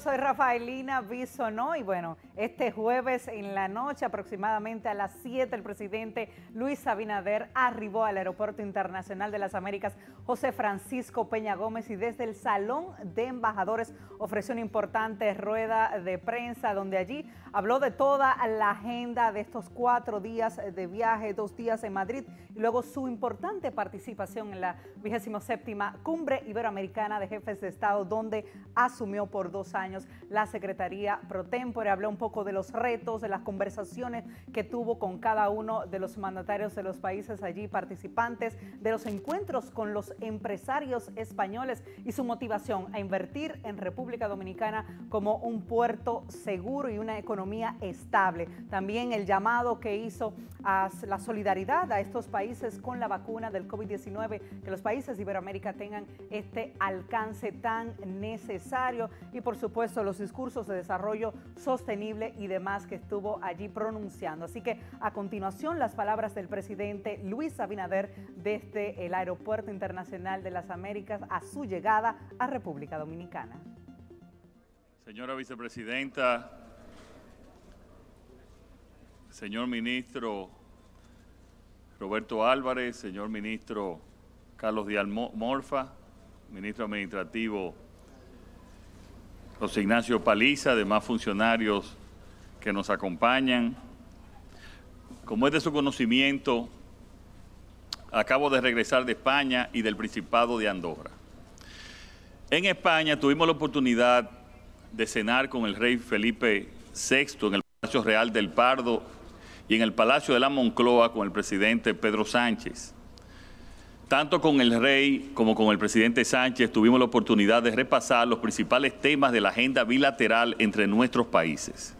soy Rafaelina Bisonó y bueno, este jueves en la noche, aproximadamente a las 7, el presidente Luis Abinader arribó al Aeropuerto Internacional de las Américas José Francisco Peña Gómez y desde el Salón de Embajadores ofreció una importante rueda de prensa donde allí habló de toda la agenda de estos cuatro días de viaje, dos días en Madrid y luego su importante participación en la 27 Cumbre Iberoamericana de Jefes de Estado donde asumió por dos años la Secretaría Pro Tempore. Habló un poco de los retos, de las conversaciones que tuvo con cada uno de los mandatarios de los países allí participantes, de los encuentros con los empresarios españoles y su motivación a invertir en República Dominicana como un puerto seguro y una economía estable. También el llamado que hizo a la solidaridad a estos países con la vacuna del COVID-19, que los países de Iberoamérica tengan este alcance tan necesario y por supuesto los discursos de desarrollo sostenible y demás que estuvo allí pronunciando. Así que a continuación las palabras del presidente Luis Abinader desde el Aeropuerto Internacional de las Américas a su llegada a República Dominicana. Señora vicepresidenta, señor ministro Roberto Álvarez, señor ministro Carlos Díaz Morfa, ministro administrativo José Ignacio Paliza, demás funcionarios que nos acompañan. Como es de su conocimiento, acabo de regresar de España y del Principado de Andorra. En España tuvimos la oportunidad de cenar con el rey Felipe VI en el Palacio Real del Pardo y en el Palacio de la Moncloa con el presidente Pedro Sánchez. Tanto con el rey como con el presidente Sánchez tuvimos la oportunidad de repasar los principales temas de la agenda bilateral entre nuestros países.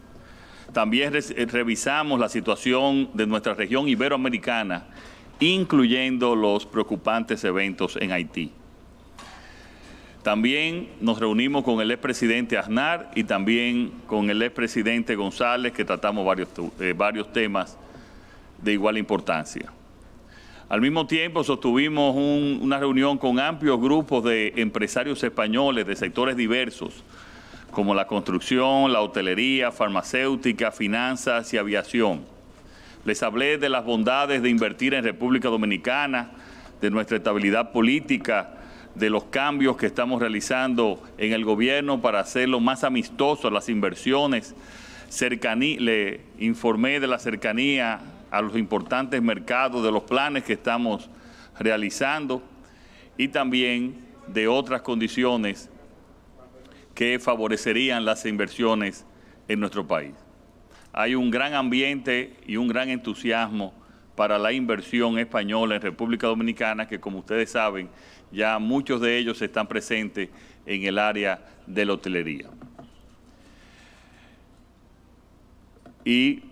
También eh, revisamos la situación de nuestra región iberoamericana, incluyendo los preocupantes eventos en Haití. También nos reunimos con el expresidente Aznar y también con el expresidente González, que tratamos varios, eh, varios temas de igual importancia. Al mismo tiempo sostuvimos una reunión con amplios grupos de empresarios españoles de sectores diversos, como la construcción, la hotelería, farmacéutica, finanzas y aviación. Les hablé de las bondades de invertir en República Dominicana, de nuestra estabilidad política, de los cambios que estamos realizando en el gobierno para hacerlo más amistoso a las inversiones. le informé de la cercanía a los importantes mercados de los planes que estamos realizando y también de otras condiciones que favorecerían las inversiones en nuestro país. Hay un gran ambiente y un gran entusiasmo para la inversión española en República Dominicana, que como ustedes saben, ya muchos de ellos están presentes en el área de la hotelería. Y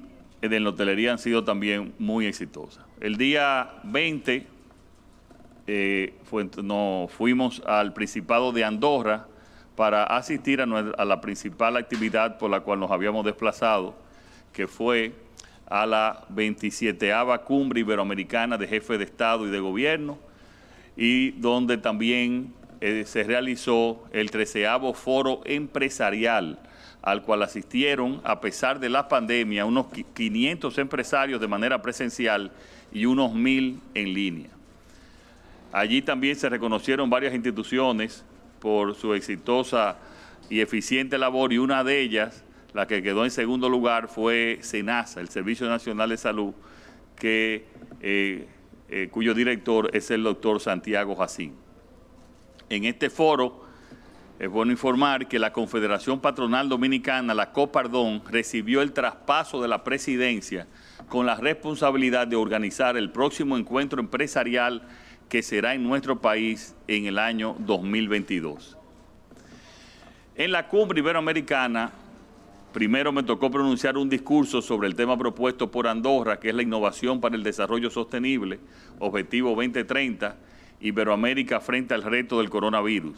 en eh, la hotelería han sido también muy exitosas. El día 20 eh, nos fuimos al Principado de Andorra para asistir a, la principal actividad por la cual nos habíamos desplazado, que fue a la 27 Cumbre Iberoamericana de Jefe de Estado y de Gobierno, y donde también eh, se realizó el treceavo foro empresarial al cual asistieron, a pesar de la pandemia, unos 500 empresarios de manera presencial y unos 1.000 en línea. Allí también se reconocieron varias instituciones por su exitosa y eficiente labor y una de ellas, la que quedó en segundo lugar, fue SENASA, el Servicio Nacional de Salud, que, eh, eh, cuyo director es el doctor Santiago Jacín en este foro, es bueno informar que la Confederación Patronal Dominicana, la Copardón, recibió el traspaso de la presidencia con la responsabilidad de organizar el próximo encuentro empresarial que será en nuestro país en el año 2022. En la cumbre iberoamericana, primero me tocó pronunciar un discurso sobre el tema propuesto por Andorra, que es la innovación para el desarrollo sostenible, objetivo 2030, Iberoamérica frente al reto del coronavirus.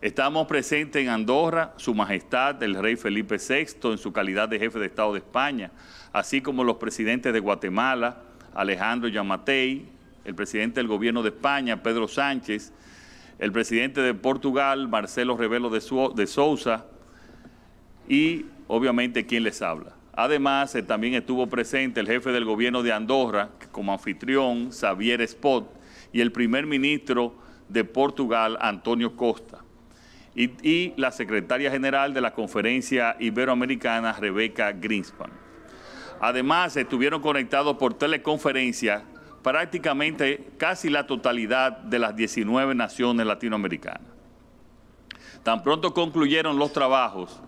Estamos presentes en Andorra, Su Majestad, el Rey Felipe VI, en su calidad de jefe de Estado de España, así como los presidentes de Guatemala, Alejandro Yamatei, el presidente del Gobierno de España, Pedro Sánchez, el presidente de Portugal, Marcelo Rebelo de, Sousa, y obviamente quien les habla. Además, eh, también estuvo presente el jefe del Gobierno de Andorra, como anfitrión, Xavier Spot, y el primer ministro de Portugal, Antonio Costa, y, la secretaria general de la Conferencia Iberoamericana, Rebeca Greenspan. Además, estuvieron conectados por teleconferencia prácticamente casi la totalidad de las 19 naciones latinoamericanas. Tan pronto concluyeron los trabajos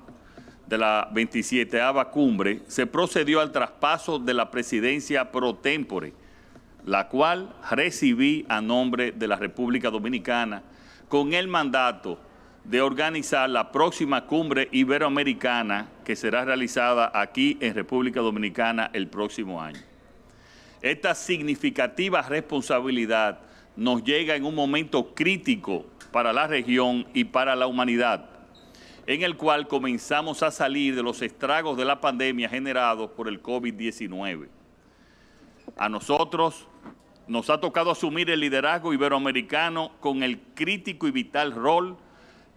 de la 27 cumbre, se procedió al traspaso de la presidencia pro tempore la cual recibí a nombre de la República Dominicana con el mandato de organizar la próxima cumbre iberoamericana que será realizada aquí en República Dominicana el próximo año. Esta significativa responsabilidad nos llega en un momento crítico para la región y para la humanidad, en el cual comenzamos a salir de los estragos de la pandemia generados por el COVID-19. A nosotros nos ha tocado asumir el liderazgo iberoamericano con el crítico y vital rol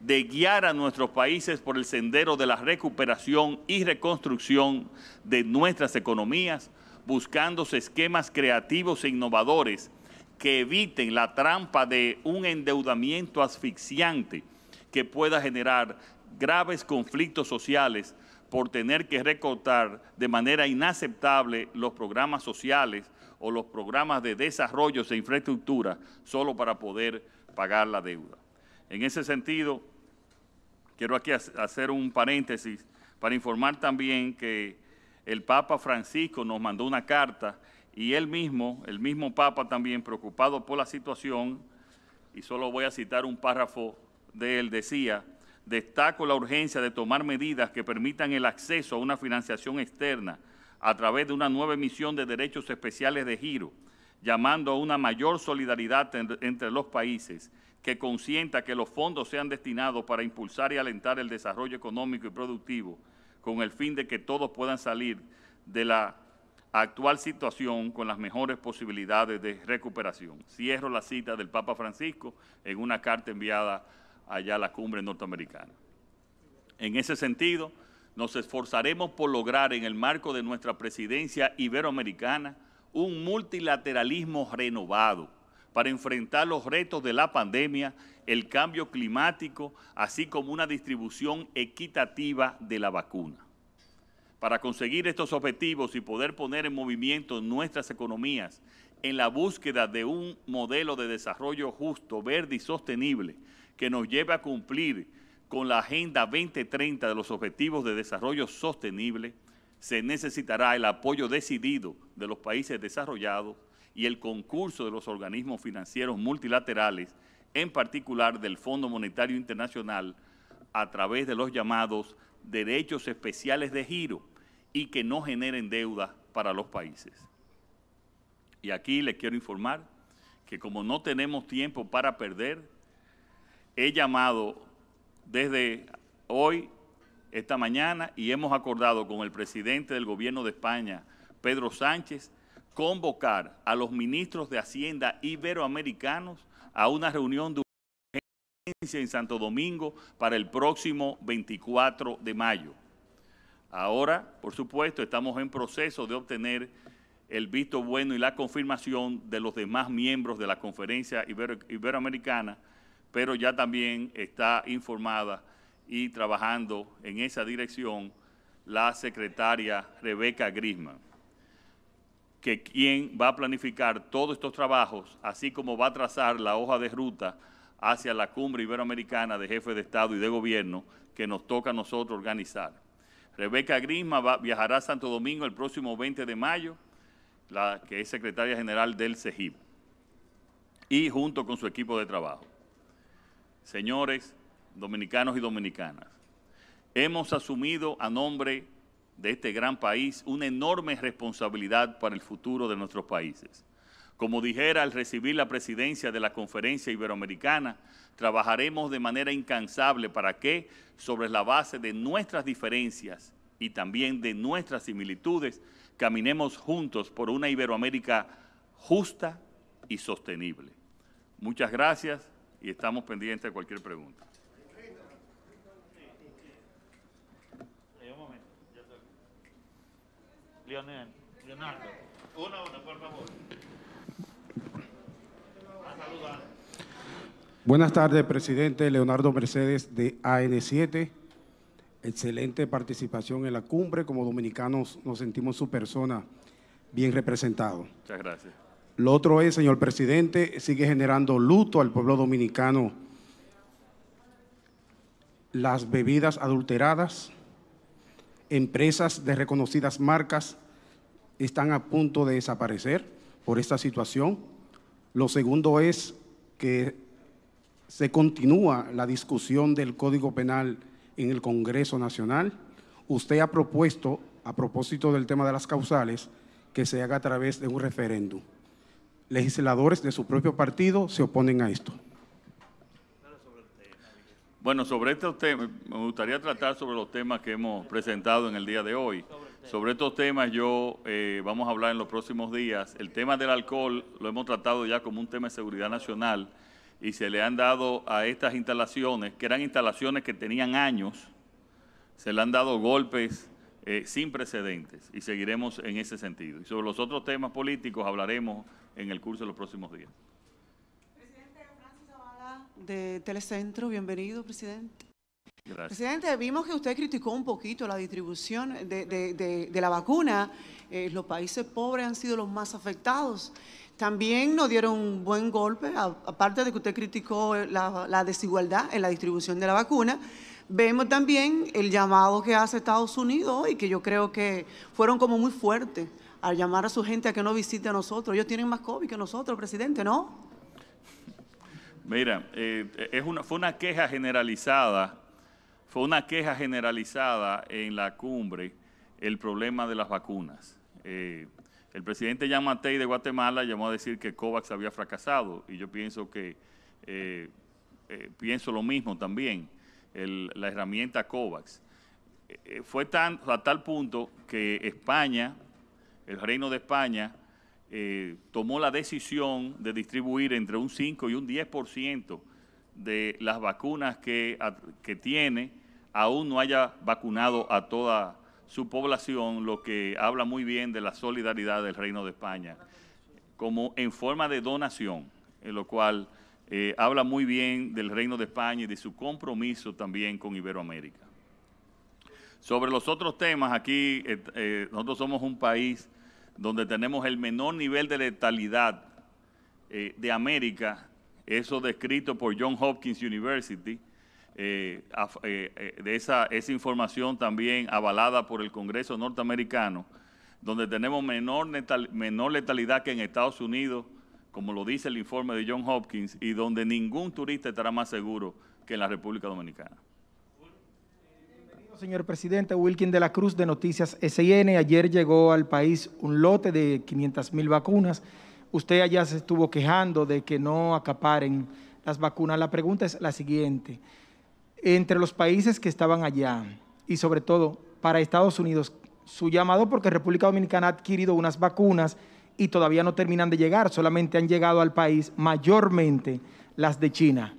de guiar a nuestros países por el sendero de la recuperación y reconstrucción de nuestras economías, buscando esquemas creativos e innovadores que eviten la trampa de un endeudamiento asfixiante que pueda generar graves conflictos sociales por tener que recortar de manera inaceptable los programas sociales o los programas de desarrollo de infraestructura solo para poder pagar la deuda. En ese sentido, quiero aquí hacer un paréntesis para informar también que el Papa Francisco nos mandó una carta y él mismo, el mismo Papa también preocupado por la situación, y solo voy a citar un párrafo de él, decía, destaco la urgencia de tomar medidas que permitan el acceso a una financiación externa a través de una nueva emisión de derechos especiales de giro, llamando a una mayor solidaridad entre los países que consienta que los fondos sean destinados para impulsar y alentar el desarrollo económico y productivo, con el fin de que todos puedan salir de la actual situación con las mejores posibilidades de recuperación. Cierro la cita del Papa Francisco en una carta enviada allá a la cumbre norteamericana. En ese sentido, nos esforzaremos por lograr en el marco de nuestra presidencia iberoamericana un multilateralismo renovado para enfrentar los retos de la pandemia, el cambio climático, así como una distribución equitativa de la vacuna. Para conseguir estos objetivos y poder poner en movimiento nuestras economías en la búsqueda de un modelo de desarrollo justo, verde y sostenible que nos lleve a cumplir con la Agenda 2030 de los Objetivos de Desarrollo Sostenible, se necesitará el apoyo decidido de los países desarrollados y el concurso de los organismos financieros multilaterales, en particular del Fondo Monetario Internacional, a través de los llamados derechos especiales de giro y que no generen deuda para los países. Y aquí les quiero informar que como no tenemos tiempo para perder, he llamado desde hoy, esta mañana, y hemos acordado con el presidente del gobierno de España, Pedro Sánchez, convocar a los ministros de Hacienda iberoamericanos a una reunión de urgencia en Santo Domingo para el próximo 24 de mayo. Ahora, por supuesto, estamos en proceso de obtener el visto bueno y la confirmación de los demás miembros de la Conferencia Iberoamericana pero ya también está informada y trabajando en esa dirección la secretaria Rebeca Grisma, que quien va a planificar todos estos trabajos, así como va a trazar la hoja de ruta hacia la cumbre iberoamericana de jefes de Estado y de gobierno que nos toca a nosotros organizar. Rebeca Grisma viajará a Santo Domingo el próximo 20 de mayo, la que es secretaria general del CEGIP, y junto con su equipo de trabajo. Señores dominicanos y dominicanas, hemos asumido a nombre de este gran país una enorme responsabilidad para el futuro de nuestros países. Como dijera al recibir la presidencia de la Conferencia Iberoamericana, trabajaremos de manera incansable para que, sobre la base de nuestras diferencias y también de nuestras similitudes, caminemos juntos por una Iberoamérica justa y sostenible. Muchas gracias y estamos pendientes de cualquier pregunta. Leonardo, ah, Buenas tardes, presidente Leonardo Mercedes de AN7. Excelente participación en la cumbre. Como dominicanos nos sentimos su persona bien representado. Muchas gracias. Lo otro es, señor presidente, sigue generando luto al pueblo dominicano las bebidas adulteradas, empresas de reconocidas marcas están a punto de desaparecer por esta situación. Lo segundo es que se continúa la discusión del Código Penal en el Congreso Nacional. Usted ha propuesto, a propósito del tema de las causales, que se haga a través de un referéndum legisladores de su propio partido se oponen a esto. Bueno, sobre estos temas, me gustaría tratar sobre los temas que hemos presentado en el día de hoy. Sobre estos temas yo eh, vamos a hablar en los próximos días. El tema del alcohol lo hemos tratado ya como un tema de seguridad nacional y se le han dado a estas instalaciones, que eran instalaciones que tenían años, se le han dado golpes eh, sin precedentes y seguiremos en ese sentido. Y sobre los otros temas políticos hablaremos en el curso de los próximos días. Presidente Francis Zavala de Telecentro, bienvenido, presidente. Gracias. Presidente, vimos que usted criticó un poquito la distribución de, de, la vacuna. Eh, los países pobres han sido los más afectados. También nos dieron un buen golpe, aparte de que usted criticó la, la desigualdad en la distribución de la vacuna Vemos también el llamado que hace Estados Unidos y que yo creo que fueron como muy fuertes al llamar a su gente a que no visite a nosotros. Ellos tienen más COVID que nosotros, presidente, ¿no? Mira, eh, es una, fue una queja generalizada, fue una queja generalizada en la cumbre el problema de las vacunas. Eh, el presidente Yamatei de Guatemala llamó a decir que COVAX había fracasado y yo pienso que, eh, pienso lo mismo también la herramienta COVAX. Eh, eh, fue tan, a tal punto que España, el Reino de España, eh, tomó la decisión de distribuir entre un 5 y un 10% de las vacunas que, que tiene, aún no haya vacunado a toda su población, lo que habla muy bien de la solidaridad del Reino de España, como en forma de donación, en lo cual eh, habla muy bien del Reino de España y de su compromiso también con Iberoamérica. Sobre los otros temas, aquí eh, eh, nosotros somos un país donde tenemos el menor nivel de letalidad de América, eso descrito por John Hopkins University. de esa, esa información también avalada por el Congreso norteamericano, donde tenemos menor, menor letalidad que en Estados Unidos, como lo dice el informe de John Hopkins, y donde ningún turista estará más seguro que en la República Dominicana. Bienvenido, señor presidente. Wilkin de la Cruz de Noticias S&N. Ayer llegó al país un lote de 500 mil vacunas. Usted allá se estuvo quejando de que no acaparen las vacunas. La pregunta es la siguiente. Entre los países que estaban allá y sobre todo para Estados Unidos, su llamado porque República Dominicana ha adquirido unas vacunas y todavía no terminan de llegar, solamente han llegado al país mayormente las de China.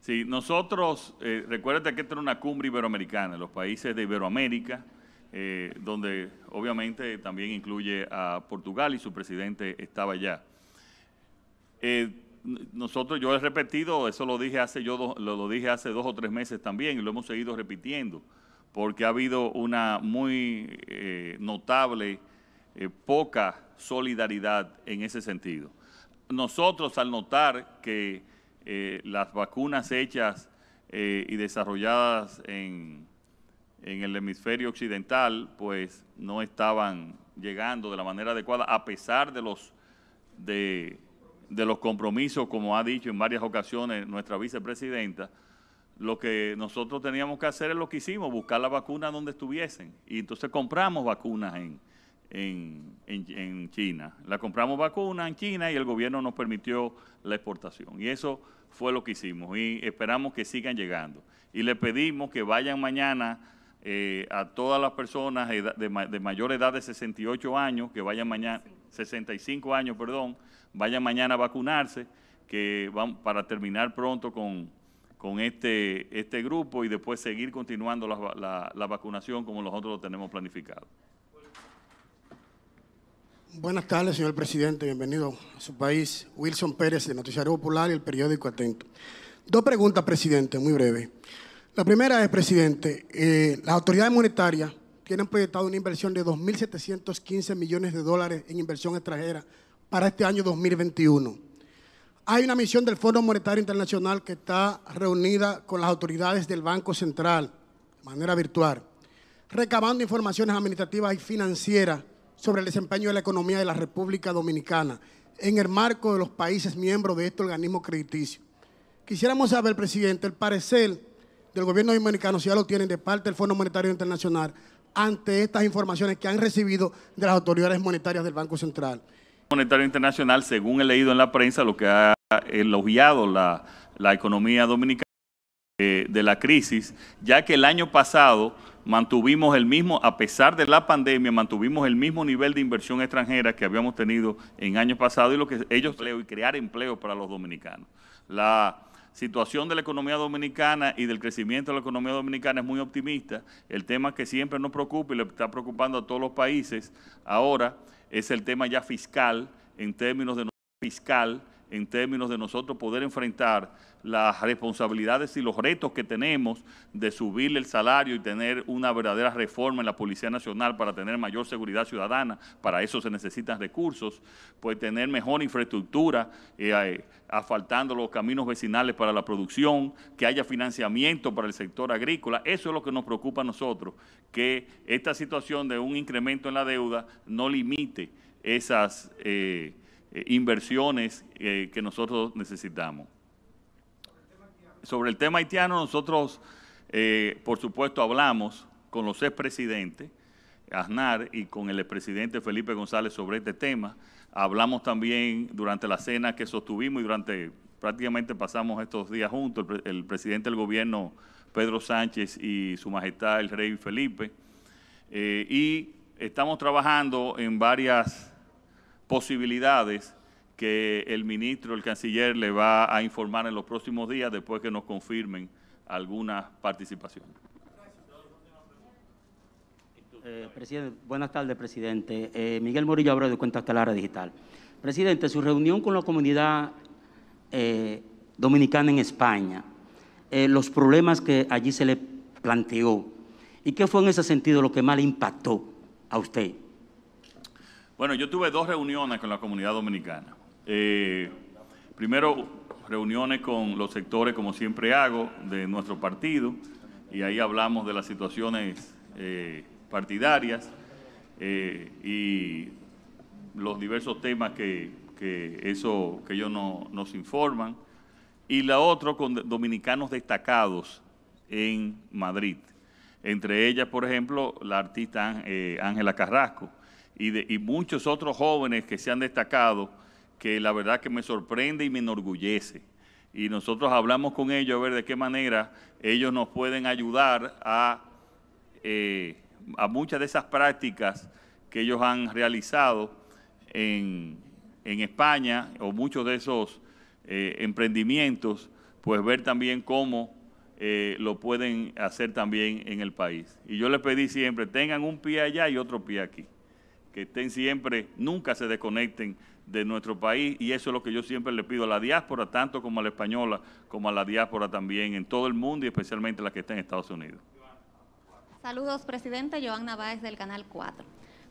Sí, nosotros, eh, recuérdate que esta era una cumbre iberoamericana, los países de Iberoamérica, eh, donde obviamente también incluye a Portugal y su presidente estaba allá. Eh, nosotros, yo he repetido, eso lo dije hace, yo lo, dije hace dos o tres meses también, y lo hemos seguido repitiendo, porque ha habido una muy notable eh, poca solidaridad en ese sentido. Nosotros al notar que eh, las vacunas hechas eh, y desarrolladas en, el hemisferio occidental, pues no estaban llegando de la manera adecuada, a pesar de los, de los compromisos, como ha dicho en varias ocasiones nuestra vicepresidenta, lo que nosotros teníamos que hacer es lo que hicimos, buscar la vacuna donde estuviesen. Y entonces compramos vacunas en, en, China. La compramos vacuna en China y el gobierno nos permitió la exportación. Y eso fue lo que hicimos y esperamos que sigan llegando. Y le pedimos que vayan mañana eh, a todas las personas de, mayor edad de 68 años, que vayan mañana, 65 años, perdón, vayan mañana a vacunarse, que van para terminar pronto con, este, este grupo y después seguir continuando la vacunación como nosotros lo tenemos planificado. Buenas tardes, señor presidente. Bienvenido a su país. Wilson Pérez, de Noticiario Popular y el periódico Atento. Dos preguntas, presidente, muy breve. La primera es, presidente, eh, las autoridades monetarias tienen proyectado una inversión de 2.715 millones de dólares en inversión extranjera para este año 2021. Hay una misión del Fondo Monetario Internacional que está reunida con las autoridades del Banco Central de manera virtual, recabando informaciones administrativas y financieras sobre el desempeño de la economía de la República Dominicana en el marco de los países miembros de este organismo crediticio. Quisiéramos saber, presidente, el parecer del gobierno dominicano, si ya lo tienen de parte del Fondo Monetario Internacional, ante estas informaciones que han recibido de las autoridades monetarias del Banco Central. Monetario Internacional, según he leído en la prensa, lo que ha elogiado la, la economía dominicana eh, de la crisis, ya que el año pasado mantuvimos el mismo, a pesar de la pandemia, mantuvimos el mismo nivel de inversión extranjera que habíamos tenido en años pasados y lo que ellos y crear empleo para los dominicanos. La situación de la economía dominicana y del crecimiento de la economía dominicana es muy optimista. El tema que siempre nos preocupa y le está preocupando a todos los países ahora es el tema ya fiscal, en términos de fiscal, en términos de nosotros poder enfrentar las responsabilidades y los retos que tenemos de subir el salario y tener una verdadera reforma en la Policía Nacional para tener mayor seguridad ciudadana, para eso se necesitan recursos, pues tener mejor infraestructura, eh, eh, asfaltando los caminos vecinales para la producción, que haya financiamiento para el sector agrícola, eso es lo que nos preocupa a nosotros, que esta situación de un incremento en la deuda no limite esas... Eh, eh, inversiones eh, que nosotros necesitamos. Sobre el tema haitiano, nosotros, eh, por supuesto, hablamos con los expresidentes, Aznar, y con el expresidente Felipe González sobre este tema. Hablamos también durante la cena que sostuvimos y durante prácticamente pasamos estos días juntos, el, el presidente del gobierno Pedro Sánchez y su majestad el rey Felipe. y estamos trabajando en varias posibilidades que el ministro, el canciller le va a informar en los próximos días después que nos confirmen alguna participación eh, presidente, buenas tardes, presidente. Eh, Miguel Morillo Abro de Cuenta área Digital. Presidente, su reunión con la comunidad eh, dominicana en España, los problemas que allí se le planteó, ¿y qué fue en ese sentido lo que más le impactó a usted? Bueno, yo tuve dos reuniones con la comunidad dominicana. Eh, primero, reuniones con los sectores, como siempre hago, de nuestro partido, y ahí hablamos de las situaciones eh, partidarias eh, y los diversos temas que, eso, que ellos nos informan. Y la otra con dominicanos destacados en Madrid. Entre ellas, por ejemplo, la artista Ángela Carrasco, y, muchos otros jóvenes que se han destacado, que la verdad que me sorprende y me enorgullece. Y nosotros hablamos con ellos a ver de qué manera ellos nos pueden ayudar a, eh, a muchas de esas prácticas que ellos han realizado en, España o muchos de esos eh, emprendimientos, pues ver también cómo eh, lo pueden hacer también en el país. Y yo les pedí siempre, tengan un pie allá y otro pie aquí estén siempre, nunca se desconecten de nuestro país y eso es lo que yo siempre le pido a la diáspora, tanto como a la española, como a la diáspora también en todo el mundo y especialmente la que está en Estados Unidos. Saludos, presidente. Joan Naváez, del Canal 4.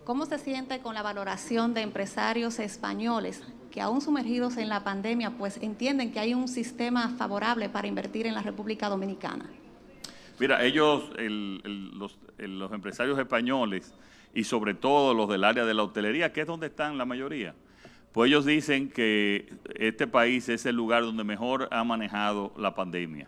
¿Cómo se siente con la valoración de empresarios españoles que aún sumergidos en la pandemia, pues entienden que hay un sistema favorable para invertir en la República Dominicana? Mira, ellos, los empresarios españoles, y sobre todo los del área de la hotelería, que es donde están la mayoría. Pues ellos dicen que este país es el lugar donde mejor ha manejado la pandemia.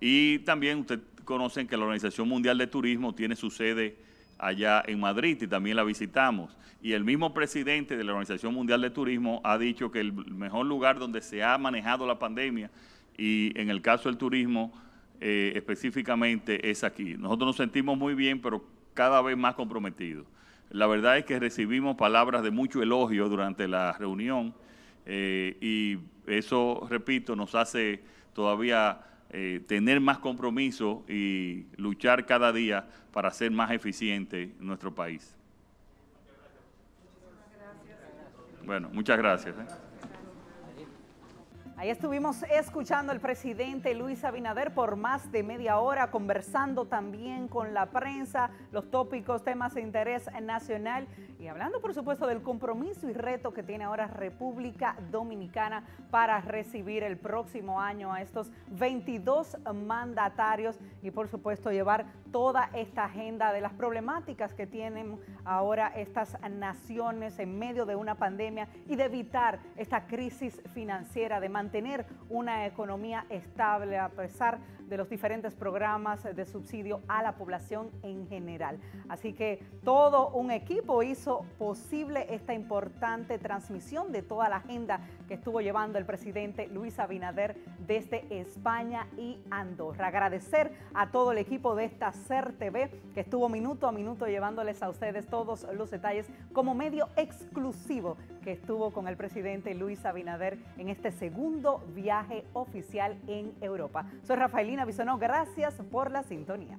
Y también ustedes conocen que la Organización Mundial de Turismo tiene su sede allá en Madrid y también la visitamos. Y el mismo presidente de la Organización Mundial de Turismo ha dicho que el mejor lugar donde se ha manejado la pandemia y en el caso del turismo eh, específicamente es aquí. Nosotros nos sentimos muy bien, pero cada vez más comprometido La verdad es que recibimos palabras de mucho elogio durante la reunión eh, y eso, repito, nos hace todavía eh, tener más compromiso y luchar cada día para ser más eficiente nuestro país. Bueno, muchas gracias. ¿eh? Ahí estuvimos escuchando al presidente Luis Abinader por más de media hora, conversando también con la prensa, los tópicos, temas de interés nacional y hablando, por supuesto, del compromiso y reto que tiene ahora República Dominicana para recibir el próximo año a estos 22 mandatarios y, por supuesto, llevar toda esta agenda de las problemáticas que tienen ahora estas naciones en medio de una pandemia y de evitar esta crisis financiera de mantener una economía estable a pesar de los diferentes programas de subsidio a la población en general. Así que todo un equipo hizo posible esta importante transmisión de toda la agenda que estuvo llevando el presidente Luis Abinader desde España y Andorra. Agradecer a todo el equipo de esta CER TV que estuvo minuto a minuto llevándoles a ustedes todos los detalles como medio exclusivo que estuvo con el presidente Luis Abinader en este segundo viaje oficial en Europa. Soy Rafaelina Bisonó, gracias por la sintonía.